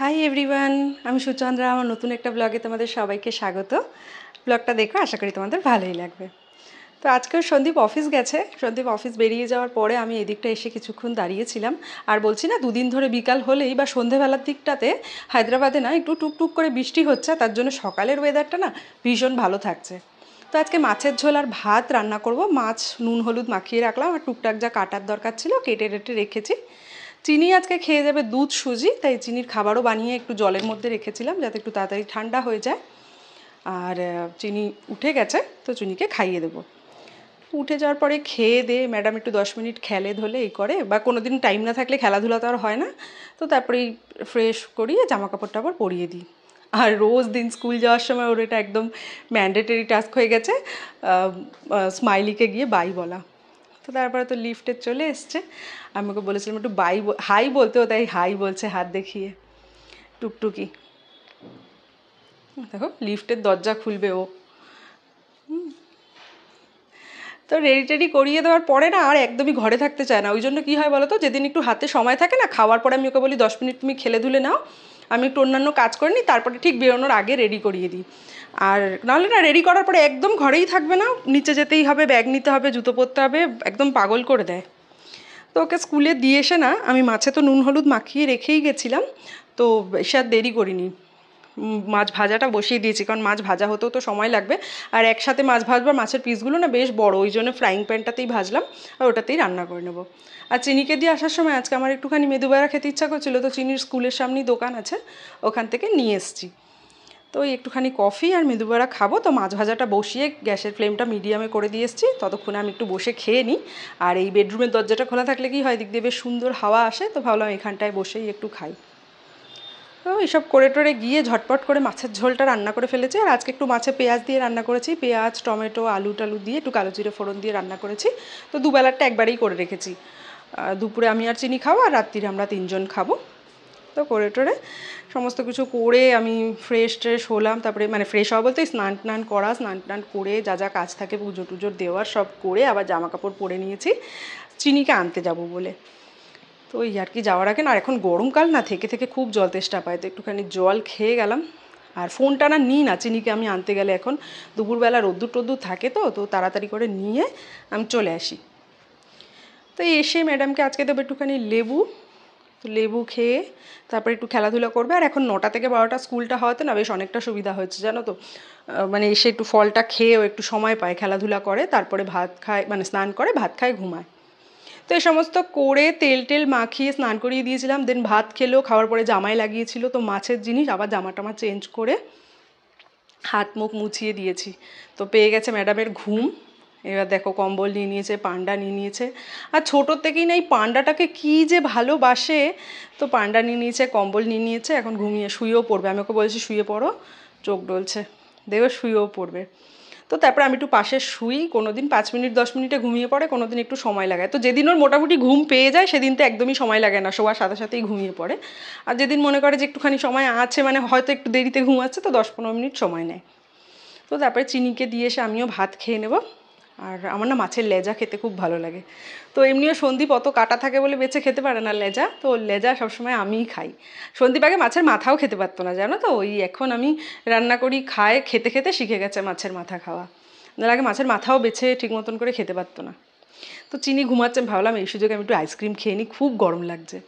Hi everyone আমি সুচন্দ্রা আমার নতুন একটা ব্লগে তোমাদের সবাইকে স্বাগত ব্লগটা দেখো আশা করি তোমাদের ভালোই লাগবে তো আজকেও সন্দীপ অফিস গেছে সন্দীপ অফিস বেরিয়ে যাওয়ার পরে আমি এদিকটা এসে কিছুক্ষণ দাঁড়িয়েছিলাম আর বলছি না দুদিন ধরে বিকাল হলেই বা সন্ধেবেলার দিকটাতে হায়দ্রাবাদে না একটু টুকটুক করে বৃষ্টি হচ্ছে তার জন্য সকালের ওয়েদারটা না ভীষণ ভালো থাকছে তো আজকে মাছের ঝোল আর ভাত রান্না করব মাছ নুন হলুদ মাখিয়ে রাখলাম আর টুকটাক যা কাটার দরকার ছিল কেটে রেটে রেখেছি চিনি আজকে খেয়ে যাবে দুধ সুজি তাই চিনির খাবারও বানিয়ে একটু জলের মধ্যে রেখেছিলাম যাতে একটু তাড়াতাড়ি ঠান্ডা হয়ে যায় আর চিনি উঠে গেছে তো চিনিকে খাইয়ে দেবো উঠে যাওয়ার পরে খেয়ে দে ম্যাডাম একটু দশ মিনিট খেলে ধলে এই করে বা কোনো দিন টাইম না থাকলে খেলাধুলা তো আর হয় না তো তারপরেই ফ্রেশ করিয়ে জামা কাপড় টাপড় পরিয়ে দিই আর রোজ দিন স্কুল যাওয়ার সময় ওর এটা একদম ম্যান্ডেটরি টাস্ক হয়ে গেছে স্মাইলিকে গিয়ে বাই বলা তো তারপরে তো লিফটে চলে এসছে আমি ওকে বলেছিলাম একটু বাই হাই বলতে ও তাই হাই বলছে হাত দেখিয়ে টুকটুকি দেখো লিফটের দরজা খুলবে ও তো রেডি টেডি করিয়ে দেওয়ার পরে না আর একদমই ঘরে থাকতে চায় না ওই জন্য কী হয় বলো তো যেদিন একটু হাতে সময় থাকে না খাওয়ার পরে আমি ওকে বলি দশ মিনিট তুমি খেলে ধুলে নাও আমি একটু অন্যান্য কাজ করে নিই তারপরে ঠিক বেরোনোর আগে রেডি করিয়ে দিই আর নাহলে না রেডি করার পরে একদম ঘরেই থাকবে না নিচে যেতেই হবে ব্যাগ নিতে হবে জুতো পরতে হবে একদম পাগল করে দেয় তো ওকে স্কুলে দিয়ে এসে না আমি মাছে তো নুন হলুদ মাখিয়ে রেখেই গেছিলাম তো সে আর দেরি করিনি মাছ ভাজাটা বসিয়ে দিয়েছি কারণ মাছ ভাজা হতেও তো সময় লাগবে আর একসাথে মাছ ভাজবার মাছের পিসগুলো না বেশ বড় ওই জন্য ফ্রাইং প্যানটাতেই ভাজলাম আর ওটাতেই রান্না করে নেবো আর চিনিকে দিয়ে আসার সময় আজকে আমার একটুখানি মেদুবেড়া খেতে ইচ্ছা করছিলো তো চিনির স্কুলের সামনেই দোকান আছে ওখান থেকে নিয়ে এসছি তো একটুখানি কফি আর মেদুবড়া খাবো তো মাছ ভাজাটা বসিয়ে গ্যাসের ফ্লেমটা মিডিয়ামে করে দিয়ে এসছি ততক্ষণে আমি একটু বসে খেয়ে নিই আর এই বেডরুমের দরজাটা খোলা থাকলে কি হয় দিক দিয়ে বেশ সুন্দর হাওয়া আসে তো ভাবলাম এখানটায় বসেই একটু খাই তো হ্যাঁ, এইসব করে টরে গিয়ে ঝটপট করে মাছের ঝোলটা রান্না করে ফেলেছি আর আজকে একটু মাছে পেঁয়াজ দিয়ে রান্না করেছি পেঁয়াজ টমেটো আলু টালু দিয়ে একটু কালো জিরে ফোড়ন দিয়ে রান্না করেছি তো দুবেলারটা একবারেই করে রেখেছি দুপুরে আমি আর চিনি খাবো আর রাত্রিরে আমরা তিনজন খাবো তো করে টোরে সমস্ত কিছু করে আমি ফ্রেশ ট্রেশ হলাম তারপরে মানে ফ্রেশ হওয়া বলতে স্নান টান করা স্নান টান করে যা যা কাজ থাকে পুজো টুজোর দেওয়ার সব করে আবার জামা কাপড় পরে নিয়েছি চিনিকে আনতে যাব বলে তো ওই আর কি যাওয়ার আগে না এখন গরমকাল না থেকে থেকে খুব জল তেষ্টা পায় তো একটুখানি জল খেয়ে গেলাম আর ফোনটা না নিই না চিনিকে আমি আনতে গেলে এখন দুপুরবেলা রোদ্দুর টোদ্দুর থাকে তো তো তাড়াতাড়ি করে নিয়ে আমি চলে আসি তো এসে ম্যাডামকে আজকে দেবো একটুখানি লেবু তো লেবু খেয়ে তারপরে একটু খেলাধুলা করবে আর এখন নটা থেকে বারোটা স্কুলটা হওয়াতে না বেশ অনেকটা সুবিধা হয়েছে জানো তো মানে এসে একটু ফলটা খেয়েও একটু সময় পায় খেলাধুলা করে তারপরে ভাত খায় মানে স্নান করে ভাত খায় ঘুমায় তো এই সমস্ত করে তেল টেল মাখিয়ে স্নান করিয়ে দিয়েছিলাম দেন ভাত খেলেও খাওয়ার পরে জামাই লাগিয়েছিল তো মাছের জিনিস আবার জামা টামা চেঞ্জ করে হাত মুখ মুছিয়ে দিয়েছি তো পেয়ে গেছে ম্যাডামের ঘুম এবার দেখো কম্বল নিয়ে নিয়েছে পান্ডা নিয়ে নিয়েছে আর ছোটোর থেকেই না এই পান্ডাটাকে কী যে ভালোবাসে তো পান্ডা নিয়ে নিয়েছে কম্বল নিয়ে নিয়েছে এখন ঘুমিয়ে শুয়েও পড়বে আমি ওকে বলছি শুয়ে পড়ো চোখ ডলছে দেখবে শুয়েও পড়বে তো তারপরে আমি একটু পাশে শুই কোনো দিন পাঁচ মিনিট দশ মিনিটে ঘুমিয়ে পড়ে কোনো দিন একটু সময় লাগায় তো যেদিন ওর মোটামুটি ঘুম পেয়ে যায় সেদিন তো একদমই সময় লাগে না শোয়ার সাথে সাথেই ঘুমিয়ে পড়ে আর যেদিন মনে করে যে একটুখানি সময় আছে মানে হয়তো একটু দেরিতে ঘুমাচ্ছে তো দশ পনেরো মিনিট সময় নেয় তো তারপরে চিনিকে দিয়ে এসে আমিও ভাত খেয়ে নেবো আর আমার না মাছের লেজা খেতে খুব ভালো লাগে তো এমনিও সন্দীপ অত কাটা থাকে বলে বেছে খেতে পারে না লেজা তো লেজা সবসময় আমিই খাই সন্দীপ আগে মাছের মাথাও খেতে পারতো না জানো তো ওই এখন আমি রান্না করি খায় খেতে খেতে শিখে গেছে মাছের মাথা খাওয়া না আগে মাছের মাথাও বেছে ঠিক মতন করে খেতে পারতো না তো চিনি ঘুমাচ্ছে ভাবলাম এই সুযোগে আমি একটু আইসক্রিম খেয়ে নিই খুব গরম লাগছে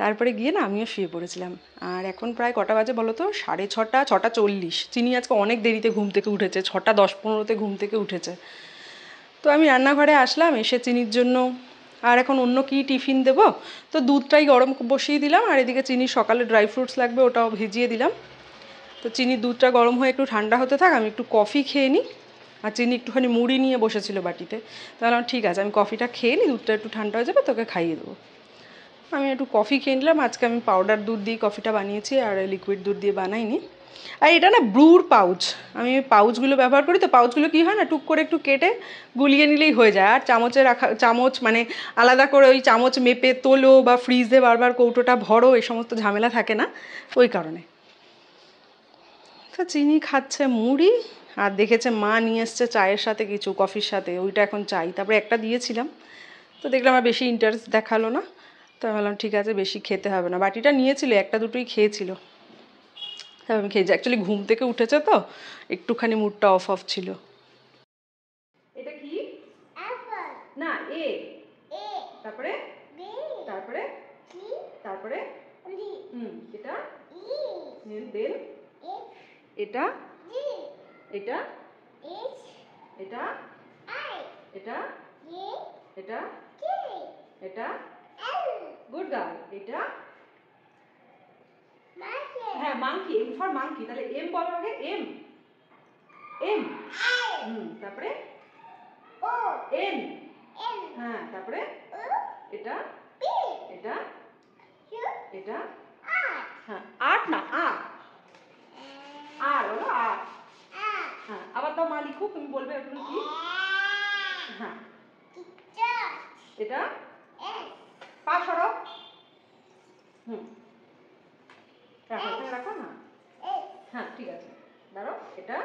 তারপরে গিয়ে না আমিও শুয়ে পড়েছিলাম আর এখন প্রায় কটা বাজে বলো তো সাড়ে ছটা ছটা চল্লিশ চিনি আজকে অনেক দেরিতে ঘুম থেকে উঠেছে ছটা দশ পনেরোতে ঘুম থেকে উঠেছে তো আমি রান্নাঘরে আসলাম এসে চিনির জন্য আর এখন অন্য কি টিফিন দেব তো দুধটাই গরম বসিয়ে দিলাম আর এদিকে চিনি সকালে ড্রাই ফ্রুটস লাগবে ওটাও ভিজিয়ে দিলাম তো চিনির দুধটা গরম হয়ে একটু ঠান্ডা হতে থাক আমি একটু কফি খেয়ে নিই আর চিনি একটুখানি মুড়ি নিয়ে বসেছিল বাটিতে তাহলে ঠিক আছে আমি কফিটা খেয়ে নিই দুধটা একটু ঠান্ডা হয়ে যাবে তোকে খাইয়ে দেবো আমি একটু কফি খেয়ে নিলাম আজকে আমি পাউডার দুধ দিয়ে কফিটা বানিয়েছি আর লিকুইড দুধ দিয়ে বানাইনি আর এটা না ব্রুর পাউচ আমি পাউচগুলো ব্যবহার করি তো পাউচগুলো কী হয় না টুক করে একটু কেটে গুলিয়ে নিলেই হয়ে যায় আর চামচে রাখা চামচ মানে আলাদা করে ওই চামচ মেপে তোলো বা ফ্রিজে বারবার কৌটোটা ভরো এই সমস্ত ঝামেলা থাকে না ওই কারণে তো আচ্ছা, চিনি খাচ্ছে মুড়ি আর দেখেছে মা নিয়ে এসছে চায়ের সাথে কিছু কফির সাথে ওইটা এখন চাই তারপরে একটা দিয়েছিলাম তো দেখলাম আর বেশি ইন্টারেস্ট দেখালো না তো ভাবলাম ঠিক আছে বেশি খেতে হবে না বাটিটা নিয়েছিল একটা দুটোই খেয়েছিল তারপর হ্যাঁ, আমি খেয়েছি অ্যাকচুয়ালি ঘুম থেকে উঠেছে তো একটুখানি মুডটা অফ অফ ছিল এটা কি না এ তারপরে তারপরে তারপরে এটা দেন e। এটা এটা এটা এটা এটা এটা গুড গার্ল এটা হ্যাঁ মাংকি এম ফর মাংকি তাহলে এম বলো আগে এম এম হুম তারপরে ও এন এন হ্যাঁ তারপরে এটা পি এটা এটা হ্যাঁ আট না আ আর হলো আর হ্যাঁ আবার তো মা লিখুক তুমি বলবে তুমি কি হ্যাঁ এটা পা সরব হুম রাখো এখানে রাখো হ্যাঁ, হ্যাঁ ঠিক আছে দাঁড়ো এটা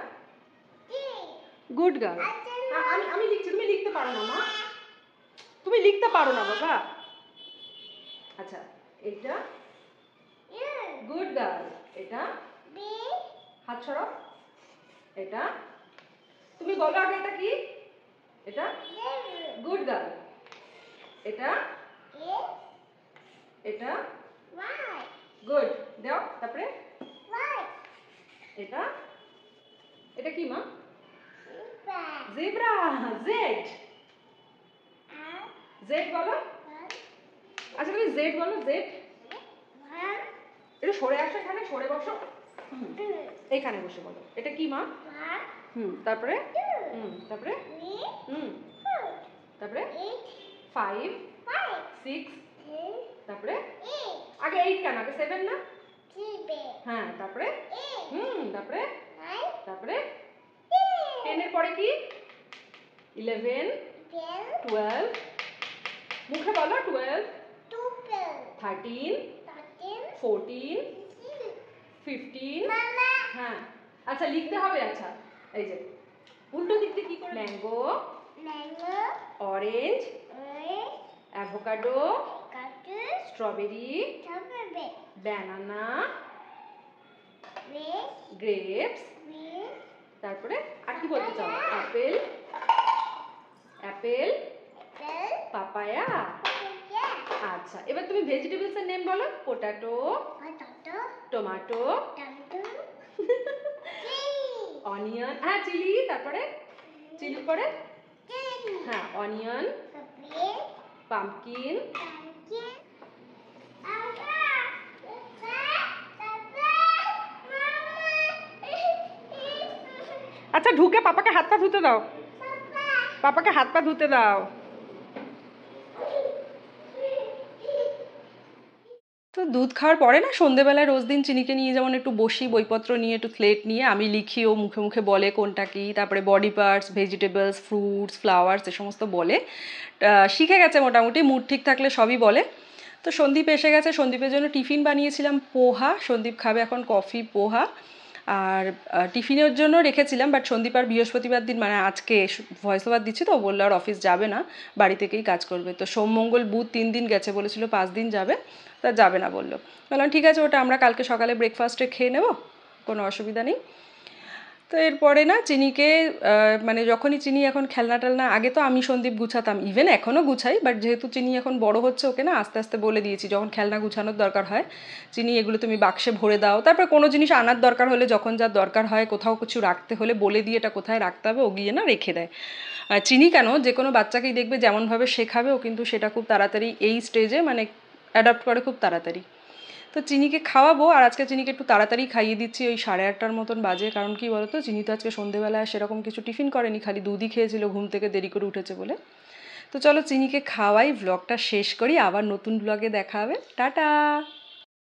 গুড গার্ল আচ্ছা, আমি আমি লিখছি তুমি লিখতে পারো না মা তুমি লিখতে পারো না বাবা আচ্ছা এটা গুড গার্ল এটা হাত ছড়ো এটা তুমি বলো আগে এটা কি এটা গুড গার্ল এটা এটা গুড দাও তারপরে এটা এটা কি মা জেব্রা জেড জেড বলো আচ্ছা তুমি জেড বলো জেড এটা সরে আসো এখানে সরে বসো এখানে বসে বলো এটা কি মা হুম তারপরে হুম তারপরে হুম তারপরে ফাইভ সিক্স তারপরে আগে এইট কেন আগে সেভেন না হ্যাঁ তারপরে হুম তারপরে তারপরে এর পরে কি ইলেভেন টুয়েলভ মুখে বলো টুয়েলভ থার্টিন ফোরটিন ফিফটিন হ্যাঁ আচ্ছা লিখতে হবে আচ্ছা এই যে উল্টো দিক কি করে mango orange avocado strawberry banana grapes, তারপরে আর কি বলতে চাও আপেল অ্যাপেল পাপায়া আচ্ছা এবার তুমি ভেজিটেবলস এর নেম বলো পটাটো টমেটো অনিয়ন হ্যাঁ চিলি তারপরে চিলি পরে হ্যাঁ অনিয়ন পাম্পকিন আচ্ছা ঢুকে পাপাকে হাত পা ধুতে দাও পাপাকে হাত পা ধুতে দাও তো দুধ খাওয়ার পরে না সন্ধেবেলায় রোজ দিন চিনিকে নিয়ে যেমন একটু বসি বইপত্র নিয়ে একটু প্লেট নিয়ে আমি লিখি ও মুখে মুখে বলে কোনটা কী তারপরে body parts vegetables fruits flowers এ সমস্ত বলে শিখে গেছে মোটামুটি মুড ঠিক থাকলে সবই বলে তো সন্দীপ এসে গেছে সন্দীপের জন্য টিফিন বানিয়েছিলাম পোহা সন্দীপ খাবে এখন কফি পোহা আর টিফিনের জন্য রেখেছিলাম বাট সন্দীপ আর বৃহস্পতিবার দিন মানে আজকে ভয়েস ওভার দিচ্ছি তো বললো আর অফিস যাবে না বাড়ি থেকেই কাজ করবে তো সোম মঙ্গল বুধ তিন দিন গেছে বলেছিল পাঁচ দিন যাবে তা যাবে না বললো বললাম ঠিক আছে ওটা আমরা কালকে সকালে ব্রেকফাস্টে খেয়ে নেব কোনো অসুবিধা নেই তো এরপরে না চিনিকে মানে যখনই চিনি এখন খেলনা টেলনা আগে তো আমি সন্দীপ গুছাতাম ইভেন এখনও গুছাই বাট যেহেতু চিনি এখন বড় হচ্ছে ওকে না আস্তে আস্তে বলে দিয়েছি যখন খেলনা গুছানোর দরকার হয় চিনি এগুলো তুমি বাক্সে ভরে দাও তারপর কোনো জিনিস আনার দরকার হলে যখন যা দরকার হয় কোথাও কিছু রাখতে হলে বলে দিয়ে এটা কোথায় রাখতে হবে ও গিয়ে না রেখে দেয় চিনি কেন যে কোনো বাচ্চাকেই দেখবে যেমনভাবে শেখাবে ও কিন্তু সেটা খুব তাড়াতাড়ি এই স্টেজে মানে অ্যাডাপ্ট করে খুব তাড়াতাড়ি তো চিনিকে খাওয়াবো আর আজকে চিনিকে একটু তাড়াতাড়ি খাইয়ে দিচ্ছি ওই সাড়ে আটটার মতন বাজে কারণ কি বলতো চিনি তো আজকে সন্ধেবেলা সেরকম কিছু টিফিন করেনি খালি দুধই খেয়েছিল ঘুম থেকে দেরি করে উঠেছে বলে তো চলো চিনিকে খাওয়াই ব্লগটা শেষ করি আবার নতুন ব্লগে দেখা হবে টাটা